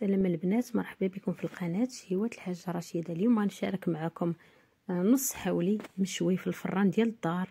سلام البنات مرحبا بكم في القناه شيوات الحاجه رشيده اليوم غنشارك معكم آه، نص حولي مشوي في الفران ديال الدار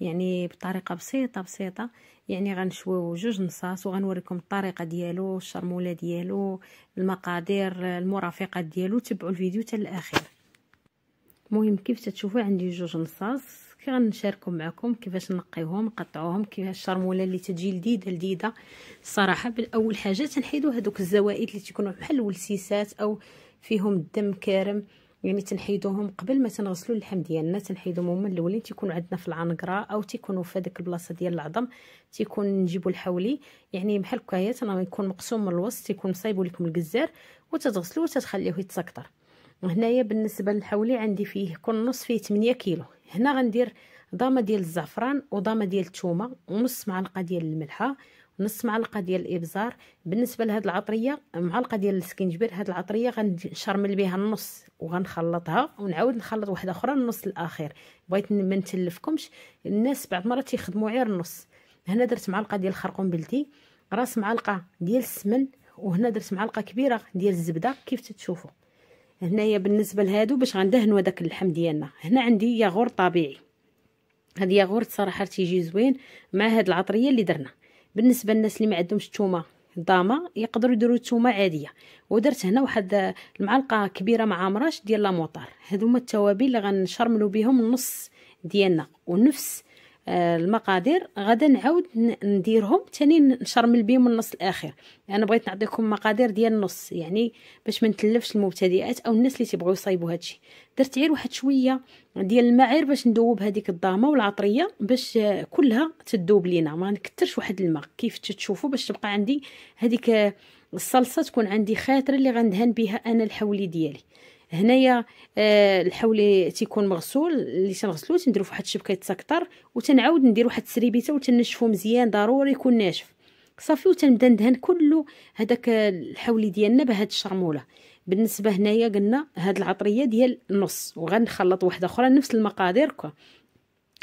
يعني بطريقه بسيطه بسيطه يعني غنشويو جوج نصاص وغنوريكم الطريقه ديالو الشرموله ديالو المقادير المرافقات ديالو تبعوا الفيديو حتى الاخير المهم كيف تتشوفوا عندي جوج نصاص صافي غنشاركهم معكم كيفاش نقيوهم نقطعوهم كيفاش الشرموله اللي تجي لذيذه لذيذه الصراحه بالاول حاجه تنحيدو هذوك الزوائد اللي تيكونوا بحال الولسيسات او فيهم الدم كارم يعني تنحيدوهم قبل ما تنغسلوا اللحم ديالنا تنحيدوهم هما الاولين تيكونوا عندنا في العنقره او تيكونوا في هذيك البلاصه ديال العظم تيكون نجيبوا الحولي يعني بحال هكايا تنكون مقسوم من الوسط تيكون مصايبوا لكم الجزار وتتغسلوه وتتخليوه يتسكر وهنايا بالنسبه للحولي عندي فيه كل نص فيه 8 كيلو هنا غندير ضامه ديال الزعفران وضامه ديال الثومه ونص معلقه ديال الملحه نص معلقه ديال الابزار بالنسبه لهاد العطريه معلقه ديال السكنجبير هاد العطريه غنشرمل بها النص وغنخلطها ونعاود نخلط واحده اخرى النص الاخير بغيت ما نتلفكمش الناس بعض المرات يخدموا غير النص هنا درت معلقه ديال الخرقوم بلدي راس معلقه ديال السمن وهنا درت معلقه كبيره ديال الزبده كيف تتشوفوا هنايا بالنسبه لهادو باش غندهنوا داك اللحم ديالنا هنا عندي ياغور طبيعي هاد ياغور صراحه تيجي زوين مع هاد العطريه اللي درنا بالنسبه للناس اللي ما عندهمش الثومه ضامه يقدروا يديروا الثومه عاديه ودرت هنا واحد المعلقه كبيره ما عامراش ديال لاموطار هادو هما التوابل اللي غنشرملو بهم النص ديالنا ونفس آه، المقادير غدا نعاود نديرهم تاني نشرمل بهم النص الاخير انا يعني بغيت نعطيكم مقادير ديال النص يعني باش ما نتلفش المبتدئات او الناس اللي تيبغيو يصايبوا هادشي درت غير واحد شويه ديال الماعير باش ندوب هذيك الضامه والعطريه باش آه، كلها تدوب لينا ما نكثرش واحد الماء كيف تشوفوا باش تبقى عندي هذيك آه، الصلصه تكون عندي خاطره اللي غندهن بها انا الحولي ديالي هنايا آه الحولي تيكون مغسول اللي تنغسلو تنديرو فواحد الشبكه يتسكطر وتنعاود ندير واحد السريبيته وتنشفو مزيان ضروري يكون ناشف صافي وتنبدا ندهن كلو هذاك الحولي ديالنا بهاد الشرموله بالنسبه هنايا قلنا هاد العطريه ديال النص وغنخلط واحده اخرى نفس المقادير كو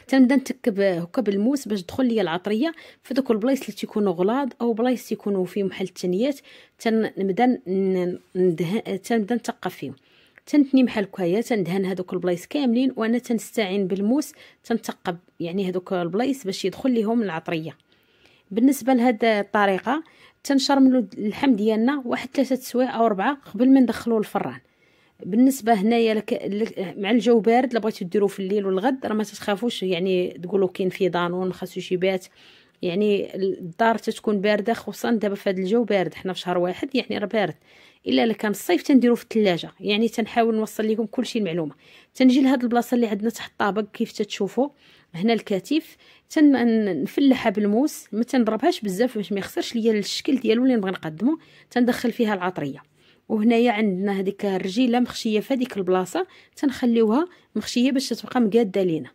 تنبدا نتكب هكا بالموس باش تدخل ليا العطريه في دوك البلايص اللي تيكونوا غلاض او بلايص تيكونوا فيهم حل التنيات تنبدا ندهن تنبدا نتقف فيهم تنتني بحال هكايا تندهن هذوك البلايص كاملين وانا تنستعين بالموس تنتقب يعني هذوك البلايص باش يدخل ليهم العطريه بالنسبه لهاد الطريقه تنشرملو اللحم ديالنا واحد ثلاثه سوايع او اربعه قبل ما ندخلوه الفران بالنسبه هنايا لك مع الجو بارد لبغيتو ديروه في الليل والغد راه ما تخافوش يعني تقولوا كاين في دانون خاصو خاصوش يبات يعني الدار تتكون بارده خصوصا دابا في هذا الجو بارد حنا في شهر واحد يعني راه بارد الا الا كان الصيف تنديرو في الثلاجه يعني تنحاول نوصل لكم كلشي المعلومه تنجي لهاد البلاصه اللي عندنا تحت الطابق كيف تتشوفوا هنا الكتيف تنفلحها بالموس ما تنضربهاش بزاف باش ما يخسرش ليا الشكل ديالو اللي نبغي نقدمه تندخل فيها العطريه وهنايا عندنا هذيك الرجيله مخشيه في هذيك البلاصه تنخليوها مخشيه باش تبقى مقاده لينا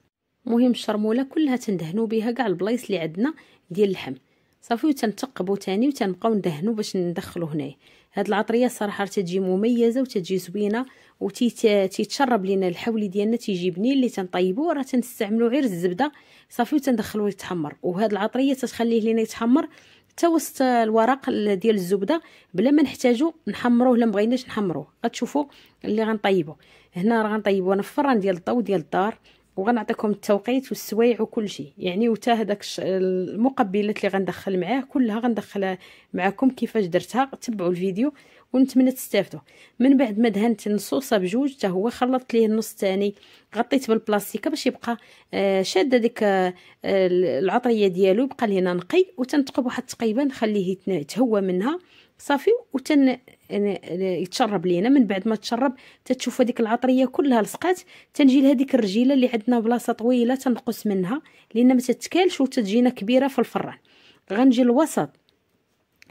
مهم الشرموله كلها تندهنوا بها كاع البلايص اللي عندنا ديال اللحم صافي وتنثقبو تاني وتنبقاو ندهنو باش ندخلو هنايا هاد العطريه الصراحه راه تجي مميزه وتجي زوينه وتيتشرب لينا الحولي ديالنا تيجي بنين اللي تنطيبو راه تنستعملو غير الزبده صافي وتندخلوه يتحمر وهاد العطريه تتخليه لينا يتحمر حتى وسط الورق ديال الزبده بلا ما نحتاجو نحمروه لا مبغيناش نحمروه غتشوفوا اللي غنطيبو هنا راه غنطيبو انا في الفران ديال الضو ديال الدار وغنعطيكم التوقيت والسوايع وكل شيء يعني وتا هذاك المقبلات اللي غندخل معاه كلها غندخلها معكم كيفاش درتها تبعوا الفيديو ونتمنى تستافدوا من بعد ما دهنت النصوصه بجوج حتى هو خلطت ليه النص الثاني غطيت بالبلاستيكه باش يبقى آه، شاده آه، ديك العطريه ديالو بقى لينا نقي وتنتقب واحد التقيبه نخليه يتهوى منها صافي وتن يعني، يعني يتشرب لينا من بعد ما تشرب تتشوف هذيك العطريه كلها لصقات تنجي لهذيك الرجيله اللي عندنا بلاصه طويله تنقص منها لان ما تتكالش وتجينا كبيره في الفران غنجي الوسط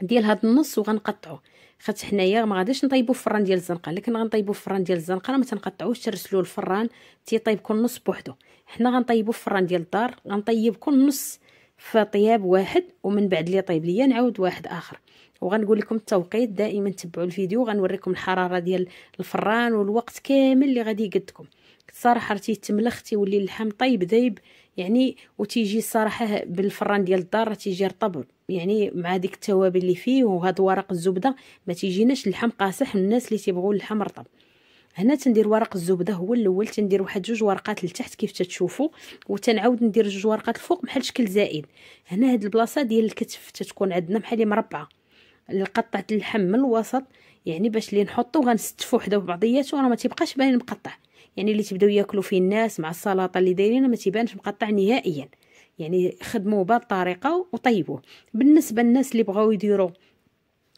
ديال هاد النص وغنقطعوه خاطر حنايا ما غاديش نطيبو في الفران ديال الزنقه لكن غنطيبو في الفران ديال الزنقه ما تنقطعوش ترسلوه الفران تيطيب كل نص بوحدو حنا غنطيبو في الفران ديال الدار غنطيب كل نص في طياب واحد ومن بعد اللي طيب ليا نعاود واحد اخر وغنقول لكم التوقيت دائما تبعوا الفيديو غنوريكم الحراره ديال الفران والوقت كامل اللي غادي يقدكم الصراحه راه تيتملخ تيولي اللحم طيب ذايب يعني وتيجي الصراحه بالفران ديال الدار تيجي رطب يعني مع ديك التوابل اللي فيه وهاد ورق الزبده ما تيجيناش اللحم قاصح الناس اللي تيبغوا اللحم رطب هنا تندير ورق الزبده هو الاول تندير واحد جوج ورقات لتحت كيف تتشوفوا وتنعاود ندير جوج ورقات الفوق بحال شكل زائد هنا هاد البلاصه ديال الكتف تتكون عندنا بحال مربعه قطعت اللحم من الوسط يعني باش اللي نحطو غنستفو حدا بعضياته راه ما تيبقاش باين مقطع يعني اللي تبداو ياكلوا فيه الناس مع السلطه اللي دايرينها ما تيبانش مقطع نهائيا يعني خدموه بهذه الطريقه وطيبوه بالنسبه للناس اللي بغاو يديروا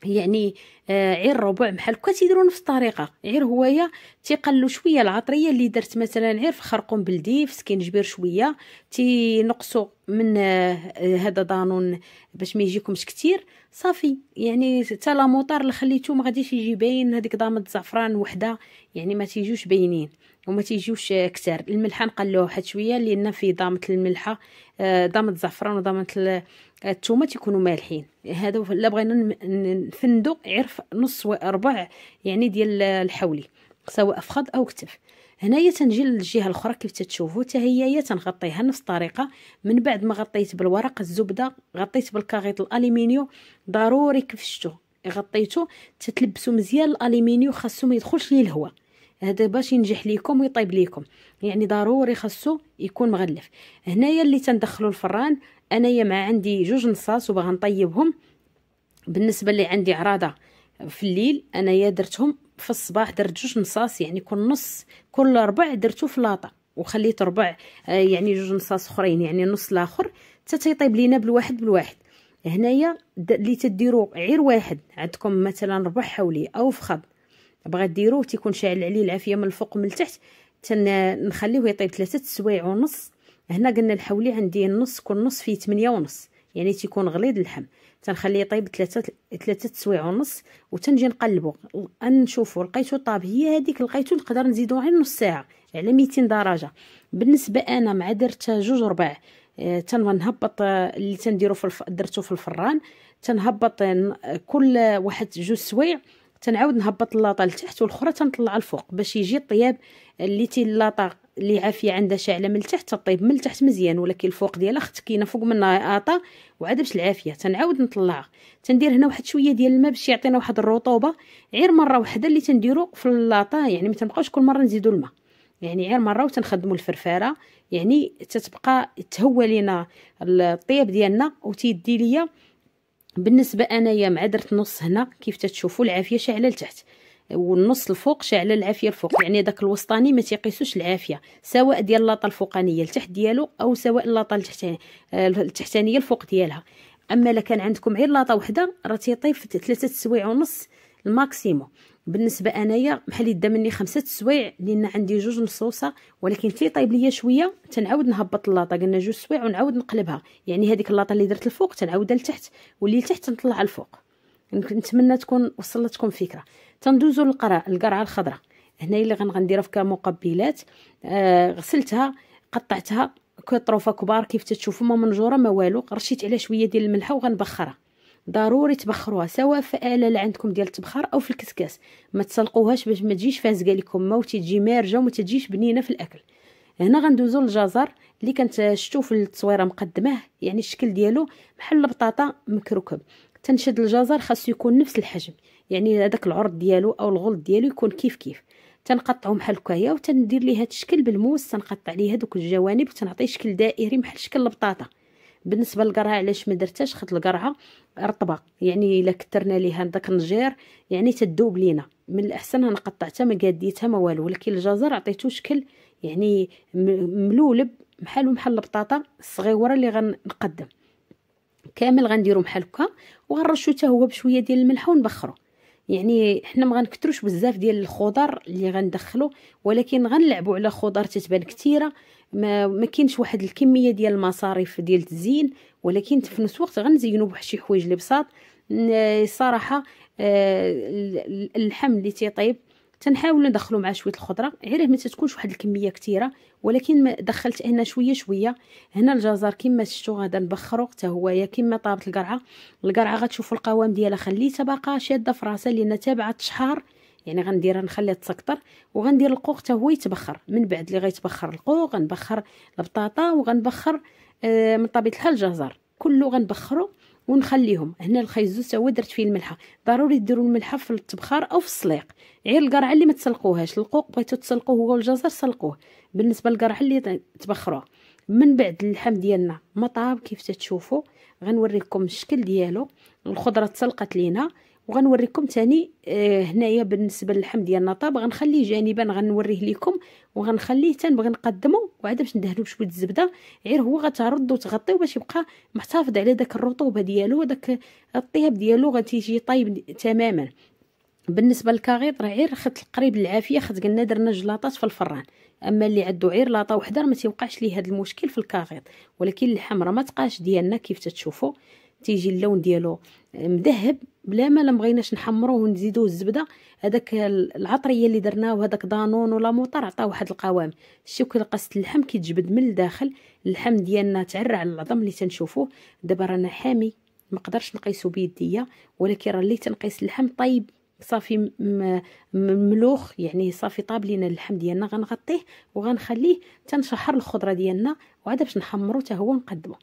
يعني آه، عير ربع بحال هكا تيديروا نفس الطريقه عير هوايا تيقلوا شويه العطريه اللي درت مثلا عير في خرقوم بلدي في سكينجبير شويه تينقصوا من آه، هذا دانون باش ما يجيكمش كتير صافي يعني حتى لاموطار اللي خليته ما غاديش يجي باين هذيك ضامه الزعفران وحده يعني ما تيجوش باينين وما تيجيوش آه، كتار الملحه نقلوها واحد شويه لان في ضامه الملحه ضامه الزعفران وضامه الثومه تيكونوا مالحين هذا الا بغينا نفندو عرف نص وربع يعني ديال الحولي سواء فخد او كتف هنايا تنجي للجهه الاخرى كيف تتشوفوا حتى هي تنغطيها نفس الطريقه من بعد ما غطيت بالورق الزبده غطيت بالكاغيط الالومنيو ضروري كيف شفتوا غطيتو تتلبسوا مزيان الالومنيو خاصو ما يدخلش ليه الهواء هذا باش ينجح ليكم ويطيب ليكم يعني ضروري خاصو يكون مغلف هنايا اللي تندخلو الفران انايا ما عندي جوج نصاص وباغا نطيبهم بالنسبه اللي عندي عراضه في الليل انايا درتهم في الصباح درت جوج نصاص يعني كل نص كل ربع درتو في لاطه وخليت ربع آه، يعني جوج نصاص اخرين يعني نص الاخر حتى تيطيب لينا بالواحد بالواحد هنايا اللي تديرو غير واحد عندكم مثلا ربع حولي او فخض بغا ديروه تيكون شاعل عليه العافيه من الفوق من التحت تنخليوه يطيب ثلاثه سوايع ونص هنا قلنا الحولي عندي النص كل نص فيه 8 ونص يعني تيكون غليظ اللحم تنخليه يطيب 3 3 تسويع ونص وتنجي نقلبو نشوفو لقيتو طاب هي هذيك لقيتو نقدر نزيدو غير نص ساعه على 200 درجه بالنسبه انا مع درت جوج ربع آه، تنهبط آه، اللي تنديرو في الف... درتو في الفران تنهبط آه، كل واحد جوج سوايع تنعاود نهبط اللاطه لتحت والاخرى تنطلع الفوق باش يجي الطياب اللي اللاطه اللي عافيه عندها شعله من تحت طيب من تحت مزيان ولكن الفوق ديالها ختكينه فوق منها اطا وعاد باش العافيه تنعاود نطلعها تندير هنا واحد شويه ديال الماء باش يعطينا واحد الرطوبه غير مره واحده اللي تنديرو في اللاطا يعني ما تنبقاوش كل مره نزيدو الماء يعني غير مره وتنخدموا الفرفاره يعني تتبقى تهوى لينا الطياب ديالنا وتيدي ليا بالنسبه انايا مع درت نص هنا كيف تتشوفوا العافيه شاعله لتحت والنص الفوق شاعله العافيه الفوق يعني داك الوسطاني ما تيقيسوش العافيه سواء ديال اللاطه الفوقانيه لتحت ديالو او سواء اللاطه آه، التحتانيه الفوق ديالها اما الا كان عندكم غير لاطه وحده راه تيطيب في ثلاثه السوايع ونص الماكسيموم بالنسبه انايا بحال يدا مني خمسه السوايع لان عندي جوج نصوصه ولكن تيطيب ليا شويه تنعاود نهبط اللاطه قلنا جوج سوايع ونعاود نقلبها يعني هذيك اللاطه اللي درت الفوق تنعاودها لتحت واللي لتحت تنطلع الفوق نتمنى تكون وصلتكم فكره تندوزو للقرع القرعه الخضراء هنايا اللي غنديرها كمقبلات آه غسلتها قطعتها كطروفه كبار كيف تتشوفوا ما منجوره ما والو رشيت عليها شويه ديال الملحه وغنبخرها ضروري تبخروها سواء في الاله اللي عندكم ديال التبخار او في الكسكاس ما تسلقوهاش باش ما تجيش فازقه لكم ما وتجي مارجه وما تجيش بنينه في الاكل هنا غندوزو للجزر اللي كنت شفتو في التصويره مقدمه يعني الشكل ديالو بحال البطاطا مكركب تنشد الجزر خاصو يكون نفس الحجم يعني هذاك العرض ديالو او الغلط ديالو يكون كيف كيف تنقطعو بحال هكايا وتندير ليه هاد الشكل بالموس تنقطع ليه هادوك الجوانب وتنعطيه شكل دائري بحال شكل البطاطا بالنسبه للقرعه علاش ما درتهاش خاطر القرعه رطبه يعني الا كثرنا ليها داك النجير يعني تدوب لينا من الاحسن انا قطعتها ما قاديتها ما والو ولكن الجزر عطيتو شكل يعني ملولب بحالو بحال البطاطا الصغيوره اللي غنقدم كامل غنديرو بحال هكا وغنرشو حتى هو بشويه ديال الملح ونبخرو يعني حنا ما غنكثروش بزاف ديال الخضر اللي غندخلو ولكن غنلعبو على خضر تتبان كثيره ما, ما كاينش واحد الكميه ديال المصاريف ديال التزيين ولكن في نفس الوقت غنزينو بواحد شي حوايج اللي بساط صراحه آه، اللحم اللي تيطيب تنحاول ندخلو مع شويه الخضره غير ما تكونش واحد الكميه كثيره ولكن ما دخلت هنا شويه شويه هنا الجزر كما شفتوا غادا نبخرو حتى هو كما طابت القرعه القرعه غتشوفوا القوام ديالها خليتها باقا شاده في راسها لان تابعه الشهر يعني غنديرها نخليها تسكطر وغندير القوق حتى هو يتبخر من بعد اللي غيتبخر القوق غنبخر البطاطا وغنبخر آه، من طبيعه الحال الجزر كله غنبخرو ونخليهم هنا الخيزوز هو درت فيه الملحه ضروري ديروا الملحه في التبخار او في السليق غير القرعه اللي ما تسلقوهاش القوق بغيتو تسلقوه هو الجزر سلقوه بالنسبه للقرعه اللي تبخروها من بعد اللحم ديالنا مطاب كيف تتشوفوا غنوريكم الشكل ديالو الخضره تسلقت لينا وغنوريكم تاني آه هنايا بالنسبه للحم ديال النطاب غنخليه جانبا غنوريه لكم وغنخليه تنبغي نقدمه وعاد باش ندهنو بشويه الزبده غير هو غتعرض وتغطيه باش يبقى محتفظ على داك الرطوبه ديالو وداك الطياب ديالو غتيجي طايب تماما بالنسبه للكاغيط راه غير خت قريب العافيه خت قلنا درنا جلاطات في الفران اما اللي عنده غير لاطه وحده ما تيوقعش ليه هذا المشكل في الكاغيط ولكن الحمره ما تقاش ديالنا كيف تتشوفوا تيجي اللون ديالو مذهب بلا ما لمبغيناش نحمروه ونزيدوه الزبده هذاك العطريه اللي درناه وهذاك دانون ولا موطر عطاه واحد القوام شتي قصت اللحم كيتجبد من الداخل اللحم ديالنا تعرى على العظم اللي تنشوفوه دابا رانا حامي ما قدرش نقيسو بيديا ولكن راه اللي تنقيس اللحم طيب صافي مملوخ يعني صافي طاب لينا اللحم ديالنا غنغطيه وغنخليه تنشحر الخضره ديالنا وعاد باش نحمرو حتى هو نقدمو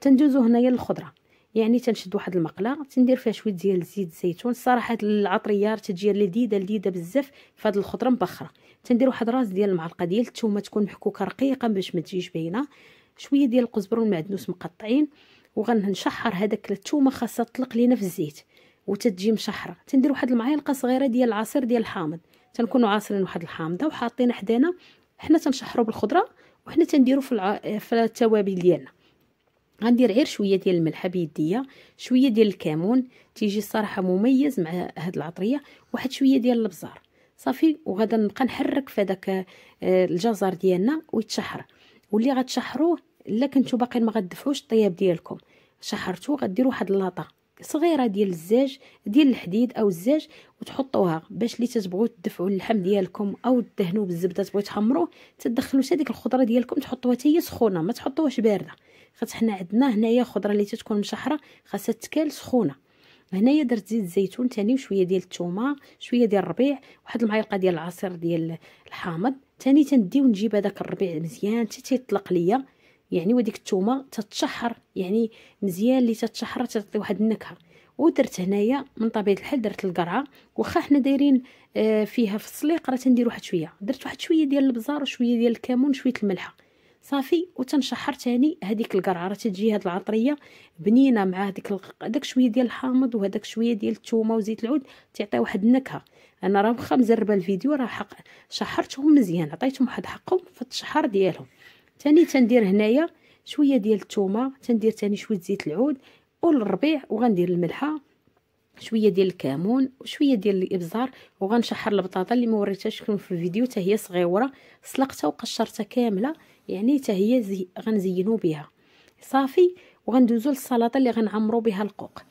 تندوزو هنايا للخضره يعني تنشد واحد المقله تندير فيها شويه ديال زيت الزيتون الصراحه هاد العطريه راه تجي لذيذه لذيذه بزاف فهاد الخضره مبخره تندير واحد راس ديال المعلقه ديال الثومه تكون محكوكه رقيقه باش ما تجيش باينه شويه ديال القزبر والمعدنوس مقطعين وغنشحر هذاك الثومه خاصها تطلق لينا في الزيت وتتجي مشحره تندير واحد المعلقه صغيره ديال العصير ديال الحامض تنكونوا عاصرين واحد الحامضه وحاطين حدانا حنا تنشحروا بالخضره وحنا تنديروا في, الع... في التوابل ديالنا غندير غير شويه ديال الملح بيديا شويه ديال الكمون تيجي الصراحه مميز مع هاد العطريه واحد شويه ديال البزار صافي وغادا نبقى نحرك في داك آه، الجزر ديالنا ويتشحر واللي غتشحروه الا كنتو باقيين ما غدفعوش الطياب ديالكم شحرتو غديروا واحد اللاطه صغيره ديال الزاج ديال الحديد او الزاج وتحطوها باش اللي تتبغوا تدفعوا اللحم ديالكم او تدهنوه بالزبده تبغوا تحمروه تدخلوا حتى ديك الخضره ديالكم تحطوها حتى هي سخونه ما تحطوهاش بارده خاص حنا عندنا هنايا الخضره اللي تتكون مشحره خاصها تكال سخونه هنايا درت زيت الزيتون ثاني وشويه ديال الثومه شويه ديال الربيع واحد المعلقه ديال العصير ديال الحامض ثاني تندي ونجيب هذاك الربيع مزيان حتى تيطلق ليا يعني وديك الثومه تتشحر يعني مزيان اللي تتشحر تعطي واحد النكهه ودرت هنايا من طبيعه الحال درت القرعه واخا حنا دايرين آه، فيها في السليق راه تندير واحد شويه درت واحد شويه ديال البزار وشويه ديال الكمون شويه الملحه صافي وتنشحر تاني هذيك القرعره تجي هاد العطريه بنينه مع هذيك داك شويه ديال الحامض وهذاك شويه ديال الثومه وزيت العود تعطي واحد النكهه انا راه واخا مزربه الفيديو راه حق شحرتهم مزيان عطيتهم واحد حقهم في التشحر ديالهم تاني تندير هنايا شويه ديال الثومه تندير تاني شويه زيت العود والربيع وغندير الملحه شويه ديال الكمون وشويه ديال الابزار وغنشحر البطاطا اللي ما وريتهاش لكم في الفيديو حتى هي صغيوره سلقتها وقشرتها كامله يعني حتى هي زي غنزينو بها صافي وغندوزو للسلطه اللي غنعمرو بها القوق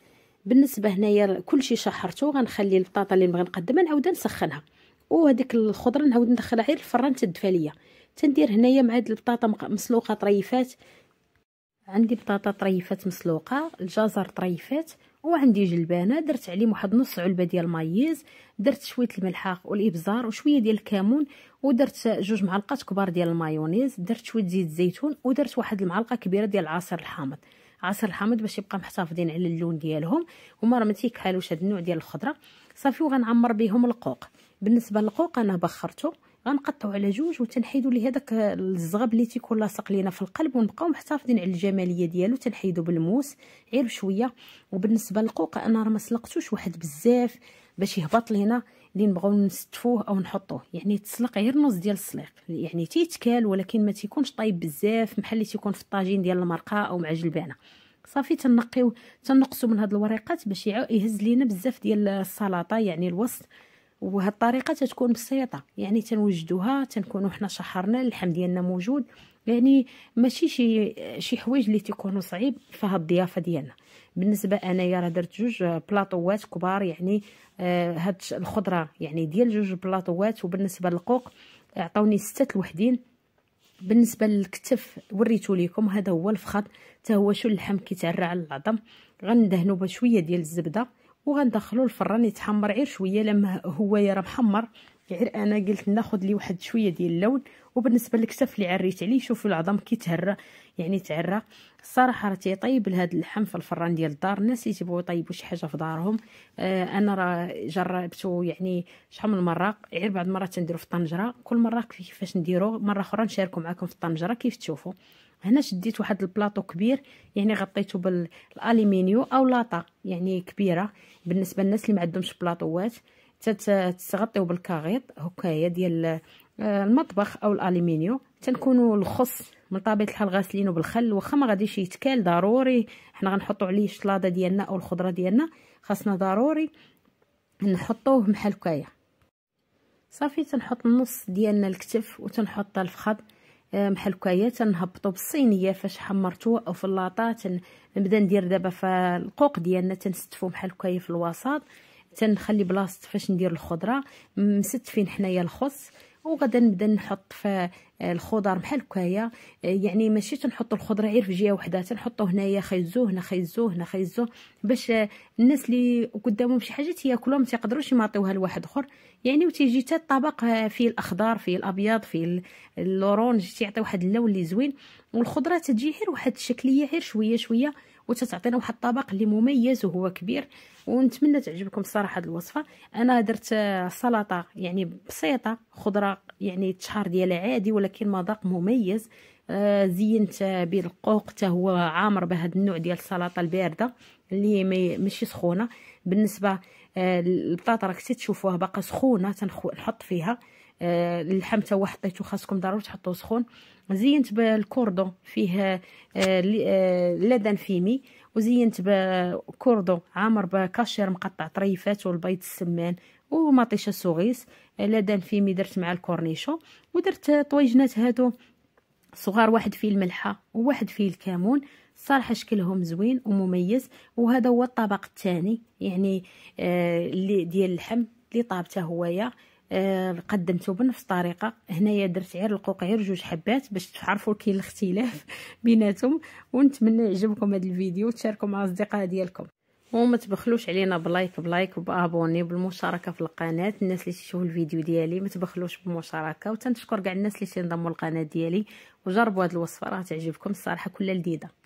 بالنسبه هنايا كلشي شحرته غنخلي البطاطا اللي نبغي نقدمها نعاود نسخنها وهذيك الخضره نعاود ندخلها غير الفران تدفى ليا تندير هنايا مع هاد البطاطا مسلوقه طريفات عندي بطاطا طريفات مسلوقه الجزر طريفات وعندي جلبانه درت عليه واحد نص علبه ديال المايز درت شويه الملحق والابزار وشويه ديال الكمون ودرت جوج معلقات كبار ديال المايونيز درت شويه زيت الزيتون ودرت واحد المعلقه كبيره ديال العصير الحامض عصير الحامض باش يبقى محتفظين على اللون ديالهم هما راه ما تيكحلوش هاد النوع ديال الخضره صافي وغنعمر بهم القوق بالنسبه للقوق انا بخرته غنقطعو على جوج وتنحيدو لي هذاك الزغب اللي تيكون لاصق لينا في القلب ونبقاو محتفظين على الجماليه ديالو تنحيدو بالموس غير بشويه وبالنسبه للقوق انا راه ما سلقتوش واحد بزاف باش يهبط لينا اللي نبغاو نستفوه او نحطوه يعني تسلق غير نص ديال السليق يعني تيتكال ولكن ما تيكونش طايب بزاف بحال اللي تيكون في الطاجين ديال المرقه او مع جلبانه صافي تنقيو تنقصو من هاد الوريقات باش يهز لينا بزاف ديال السلطه يعني الوسط وهاد الطريقه تتكون بسيطه يعني تنوجدوها تنكونوا حنا شحرنا اللحم ديالنا موجود يعني ماشي شي شي حوايج اللي تيكونوا صعيب فهاد الضيافه ديالنا بالنسبه انايا راه درت جوج بلاطوات كبار يعني آه هاد الخضره يعني ديال جوج بلاطوات وبالنسبه للقوق عطاوني سته الوحدين بالنسبه للكتف وريتو لكم هذا هو الفخذ حتى هو شو اللحم كيتعرى على العظم غندهنوا بشويه ديال الزبده وغندخلو الفران يتحمر غير شويه لما هو راه محمر غير انا قلت ناخذ لي واحد شويه ديال اللون وبالنسبه للكتف اللي عريت عليه شوفوا العظم كي تهرى يعني تعرى الصراحه راه تيطيب لهاد اللحم في الفران ديال الدار الناس تيبغوا يطيبوا شي حاجه في دارهم آه انا راه جربته يعني شحال من مره غير بعض المرات تنديرو في الطنجره كل مره كيفاش نديرو مره اخرى نشاركو معكم في الطنجره كيف تشوفوا هنا شديت واحد البلاطو كبير يعني غطيته بالالومنيو او لاطا يعني كبيره بالنسبه للناس اللي ما عندهمش بلاطوات تتغطيو بالكاغيط هكايا ديال آه، المطبخ او الالومنيو تنكونوا الخص من طبيعه الحال غاسلينه بالخل واخا ما غاديش يتكال ضروري حنا غنحطوا عليه الشلاضه ديالنا او الخضره ديالنا خاصنا ضروري نحطوه بحال هكايا صافي تنحط النص ديالنا الكتف وتنحط الفخذ بحال هكايا تنهبطو بالصينيه فاش حمرتو او في تن نبدا ندير دابا في القوق ديالنا تنستفو بحال هكايا في الوسط تنخلي بلاصه فاش ندير الخضره مستفين حنايا الخص وغدا نبدا نحط في آه، الخضر بحال هكايا آه، يعني ماشي تنحط الخضره غير في جهه وحده تنحطو هنايا خيزو هنا خيزو هنا خيزو باش آه، الناس اللي قدامهم شي حاجه تياكلوها ما تيقدروش يعطيوها لواحد اخر يعني وتيجي حتى الطبق فيه الاخضر فيه الابيض فيه اللورونج تيعطي واحد اللون اللي زوين والخضره تجي غير واحد الشكليه غير شويه شويه وتتعطينا واحد الطبق اللي مميز وهو كبير ونتمنى تعجبكم الصراحه هذه الوصفه انا درت سلطه يعني بسيطه خضره يعني التشهر ديالها عادي ولكن مذاق مميز آه، زينت بالقوق حتى هو عامر بهذا النوع ديال السلطه البارده اللي ماشي سخونه بالنسبه آه البطاطا راك تشوفوها باقا سخونه تنحط فيها آه، اللحم تا هو حطيتو خاصكم ضروري تحطوه سخون زينت بالكوردون فيه آه، لدن فيمي وزينت بكوردو عامر بكاشير مقطع طريفات والبيض السمان ومطيشه سوغيس لدان فيمي درت مع الكورنيشو ودرت طويجنات هادو صغار واحد فيه الملحه وواحد فيه الكمون صراحه شكلهم زوين ومميز وهذا هو الطبق الثاني يعني آه، اللي آه ديال اللحم اللي طابته هويا آه، قدمته بنفس الطريقه هنايا درت غير القوقعير جوج حبات باش تعرفوا كاين الاختلاف بيناتهم ونتمنى يعجبكم هذا الفيديو وتشاركوا مع الاصدقاء ديالكم وما تبخلوش علينا بلايك بلايك وبابوني بالمشاركه في القناه الناس اللي تشوفوا الفيديو ديالي ما تبخلوش بالمشاركه وتنشكر كاع الناس اللي تنضموا للقناه ديالي وجربوا هذه الوصفه راه تعجبكم الصراحه كلها لذيذه